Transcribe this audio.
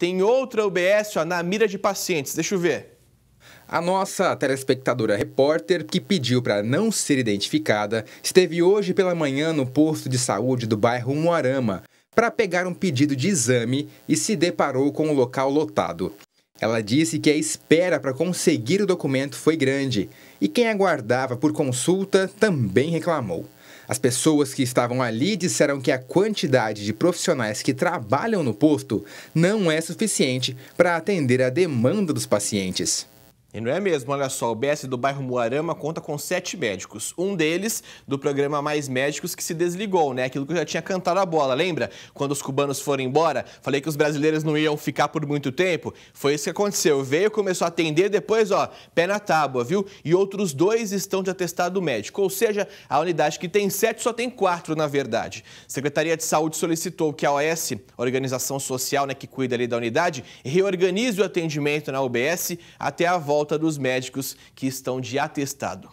tem outra UBS ó, na mira de pacientes. Deixa eu ver. A nossa telespectadora repórter, que pediu para não ser identificada, esteve hoje pela manhã no posto de saúde do bairro Moarama para pegar um pedido de exame e se deparou com o um local lotado. Ela disse que a espera para conseguir o documento foi grande e quem aguardava por consulta também reclamou. As pessoas que estavam ali disseram que a quantidade de profissionais que trabalham no posto não é suficiente para atender a demanda dos pacientes. E não é mesmo, olha só, o BS do bairro Moarama conta com sete médicos. Um deles do programa Mais Médicos que se desligou, né? Aquilo que eu já tinha cantado a bola, lembra? Quando os cubanos foram embora, falei que os brasileiros não iam ficar por muito tempo. Foi isso que aconteceu. Veio, começou a atender, depois, ó, pé na tábua, viu? E outros dois estão de atestado médico. Ou seja, a unidade que tem sete só tem quatro, na verdade. A Secretaria de Saúde solicitou que a OS, organização social né, que cuida ali da unidade, reorganize o atendimento na UBS até a volta volta dos médicos que estão de atestado.